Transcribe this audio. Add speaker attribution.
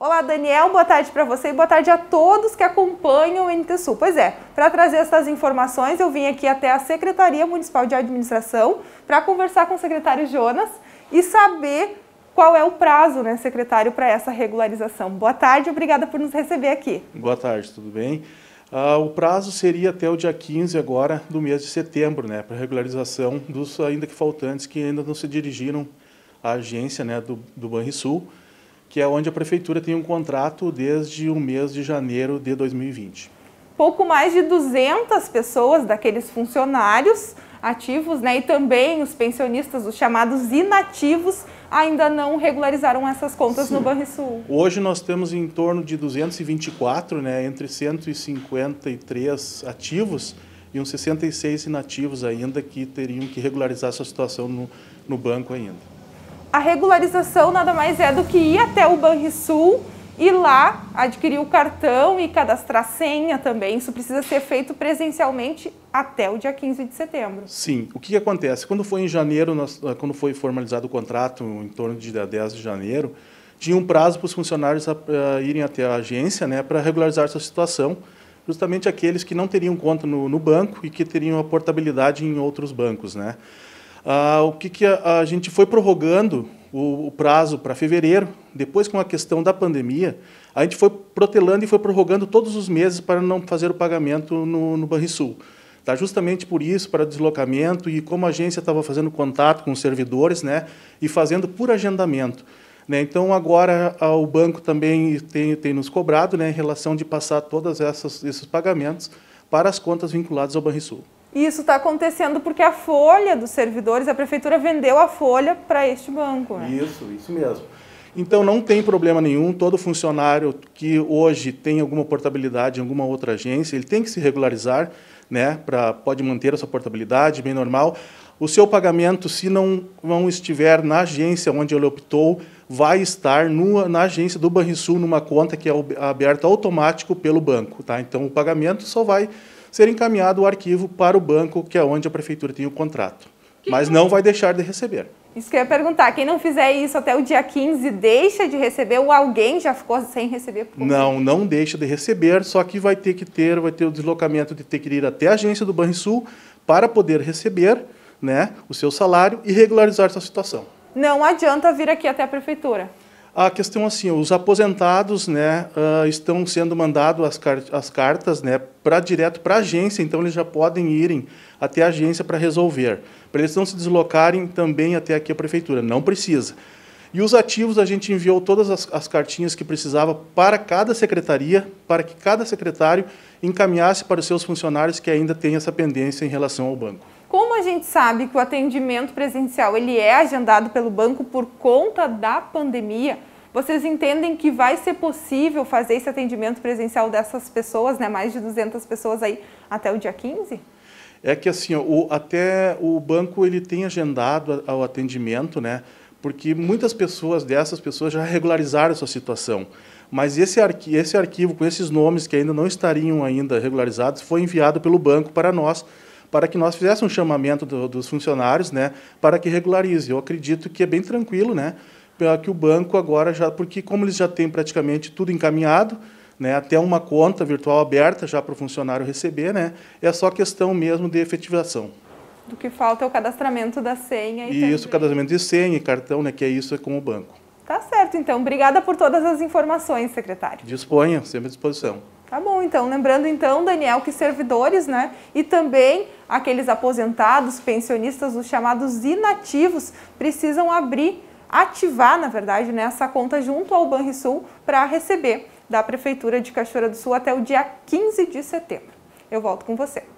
Speaker 1: Olá, Daniel, boa tarde para você e boa tarde a todos que acompanham o NTSU. Pois é, para trazer essas informações, eu vim aqui até a Secretaria Municipal de Administração para conversar com o secretário Jonas e saber qual é o prazo, né, secretário, para essa regularização. Boa tarde, obrigada por nos receber aqui.
Speaker 2: Boa tarde, tudo bem? Ah, o prazo seria até o dia 15 agora do mês de setembro, né, para regularização dos ainda que faltantes que ainda não se dirigiram à agência né, do, do Banrisul. Sul que é onde a prefeitura tem um contrato desde o mês de janeiro de 2020.
Speaker 1: Pouco mais de 200 pessoas daqueles funcionários ativos, né, e também os pensionistas, os chamados inativos, ainda não regularizaram essas contas Sim. no Banrisul.
Speaker 2: Hoje nós temos em torno de 224, né, entre 153 ativos e uns 66 inativos ainda que teriam que regularizar sua situação no, no banco ainda
Speaker 1: a regularização nada mais é do que ir até o Banrisul e lá adquirir o cartão e cadastrar senha também. Isso precisa ser feito presencialmente até o dia 15 de setembro.
Speaker 2: Sim. O que, que acontece? Quando foi em janeiro, nós, ah, quando foi formalizado o contrato, em torno de 10 de janeiro, tinha um prazo para os funcionários a, ah, a ah, irem até a agência né, para regularizar sua situação, justamente aqueles que não teriam conta no, no banco e que teriam a portabilidade em outros bancos. Né? Ah, o que, que a, a, gente foi prorrogando o, o prazo para fevereiro, depois com a questão da pandemia, a gente foi protelando e foi prorrogando todos os meses para não fazer o pagamento no, no Banrisul. Tá, justamente por isso, para deslocamento e como a agência estava fazendo contato com os servidores né, e fazendo por agendamento. Né? Então, agora a, o banco também tem, tem nos cobrado né, em relação de passar todos esses pagamentos para as contas vinculadas ao Banrisul.
Speaker 1: E isso está acontecendo porque a folha dos servidores, a prefeitura vendeu a folha para este banco. Né?
Speaker 2: Isso, isso mesmo. Então não tem problema nenhum, todo funcionário que hoje tem alguma portabilidade em alguma outra agência, ele tem que se regularizar, né, para pode manter essa portabilidade bem normal. O seu pagamento, se não, não estiver na agência onde ele optou, vai estar no, na agência do Banrisul, numa conta que é aberta automático pelo banco. Tá? Então, o pagamento só vai ser encaminhado o arquivo para o banco, que é onde a prefeitura tem o contrato. Que mas não vai deixar de
Speaker 1: receber. Isso que eu ia perguntar, quem não fizer isso até o dia 15 deixa de receber ou alguém já ficou sem receber?
Speaker 2: não, não deixa de receber, só que vai ter que ter, vai ter o deslocamento de ter que ir até a agência do Banrisul para poder receber né, o seu salário e regularizar essa situação.
Speaker 1: Não adianta vir aqui até a prefeitura.
Speaker 2: A questão assim, os aposentados né, uh, estão sendo mandados as, car as cartas né, para direto para a agência, então eles já podem irem até a agência para resolver. Para eles não se deslocarem também até aqui a prefeitura, não precisa. E os ativos, a gente enviou todas as, as, cartinhas que precisava para cada secretaria, para que cada secretário encaminhasse para os seus funcionários que ainda têm essa pendência em relação ao banco.
Speaker 1: Como a gente sabe que o atendimento presencial ele é agendado pelo banco por conta da pandemia, vocês entendem que vai ser possível fazer esse atendimento presencial dessas pessoas, né, mais de 200 pessoas aí até o dia 15?
Speaker 2: É que assim, o, até o banco ele tem agendado o atendimento, né? Porque muitas pessoas dessas pessoas já regularizaram a sua situação. Mas esse, arqui, esse arquivo com esses nomes que ainda não estariam ainda regularizados foi enviado pelo banco para nós para que nós fizéssemos um chamamento do, dos funcionários, né, para que regularize. Eu acredito que é bem tranquilo, né, que o banco agora já, porque como eles já têm praticamente tudo encaminhado, né, até uma conta virtual aberta já para o funcionário receber, né, é só questão mesmo de efetivação.
Speaker 1: Do que falta é o cadastramento da senha. E
Speaker 2: isso, também. o cadastramento de senha e cartão, né, que é isso é com o banco.
Speaker 1: Tá certo, então. Obrigada por todas as informações, secretário.
Speaker 2: Disponha, sempre à disposição.
Speaker 1: Tá bom, então, lembrando então, Daniel, que servidores, né, e também aqueles aposentados, pensionistas, os chamados inativos, precisam abrir, ativar, na verdade, né, essa conta junto ao Banrisul para receber da Prefeitura de Cachoeira do Sul até o dia 15 de setembro. Eu volto com você.